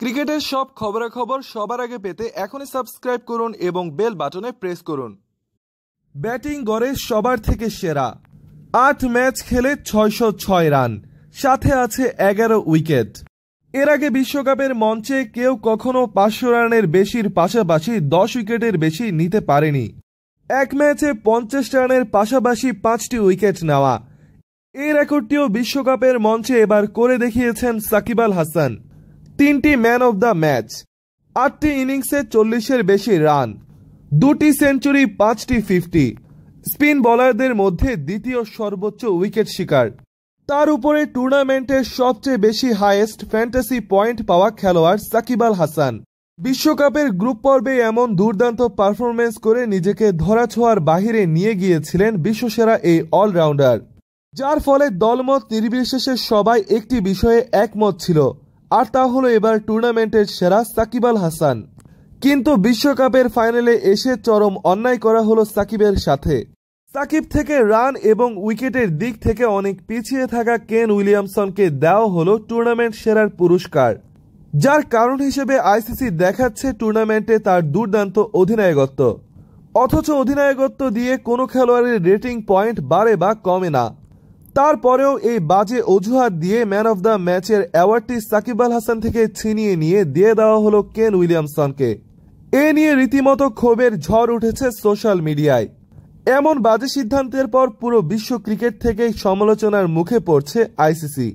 ক্রিকেটের সব খবরাখবর সবার আগে পেতে এখনই সাবস্ক্রাইব করুন এবং বেল বাটনে প্রেস করুন ব্যাটিং গড়ে সবার থেকে সেরা আট ম্যাচ খেলে ছয়শো ছয় রান সাথে আছে এগারো উইকেট এর আগে বিশ্বকাপের মঞ্চে কেউ কখনো পাঁচশো রানের বেশির পাশাপাশি দশ উইকেটের বেশি নিতে পারেনি এক ম্যাচে পঞ্চাশ রানের পাশাপাশি পাঁচটি উইকেট নেওয়া এই রেকর্ডটিও বিশ্বকাপের মঞ্চে এবার করে দেখিয়েছেন সাকিব আল হাসান তিনটি ম্যান অব দ্য ম্যাচ আটটি ইনিংসে চল্লিশের বেশি রান দুটি সেঞ্চুরি পাঁচটি ফিফটি স্পিন বলারদের মধ্যে দ্বিতীয় সর্বোচ্চ উইকেট শিকার তার উপরে টুর্নামেন্টের সবচেয়ে বেশি হাইয়েস্ট ফ্যান্টাসি পয়েন্ট পাওয়া খেলোয়াড় সাকিব আল হাসান বিশ্বকাপের গ্রুপ পর্বে এমন দুর্দান্ত পারফরমেন্স করে নিজেকে ধরাছোঁয়ার বাহিরে নিয়ে গিয়েছিলেন বিশ্বসেরা এই অলরাউন্ডার যার ফলে দলমত নির্বিশেষে সবাই একটি বিষয়ে একমত ছিল আর তা হলো এবার টুর্নামেন্টের সেরা সাকিব আল হাসান কিন্তু বিশ্বকাপের ফাইনালে এসে চরম অন্যায় করা হলো সাকিবের সাথে সাকিব থেকে রান এবং উইকেটের দিক থেকে অনেক পিছিয়ে থাকা কেন উইলিয়ামসনকে দেওয়া হলো টুর্নামেন্ট সেরার পুরস্কার যার কারণ হিসেবে আইসিসি দেখাচ্ছে টুর্নামেন্টে তার দুর্দান্ত অধিনায়কত্ব অথচ অধিনায়কত্ব দিয়ে কোনো খেলোয়াড়ের রেটিং পয়েন্ট বাড়ে বা কমে না তারপরেও এই বাজে অজুহাত দিয়ে ম্যান অব দ্য ম্যাচের অ্যাওয়ার্ডটি সাকিব আল হাসান থেকে ছিনিয়ে নিয়ে দিয়ে দেওয়া হলো কেন উইলিয়ামসনকে এ নিয়ে রীতিমতো ক্ষোভের ঝড় উঠেছে সোশ্যাল মিডিয়ায় এমন বাজে সিদ্ধান্তের পর পুরো বিশ্ব ক্রিকেট থেকেই সমালোচনার মুখে পড়ছে আইসিসি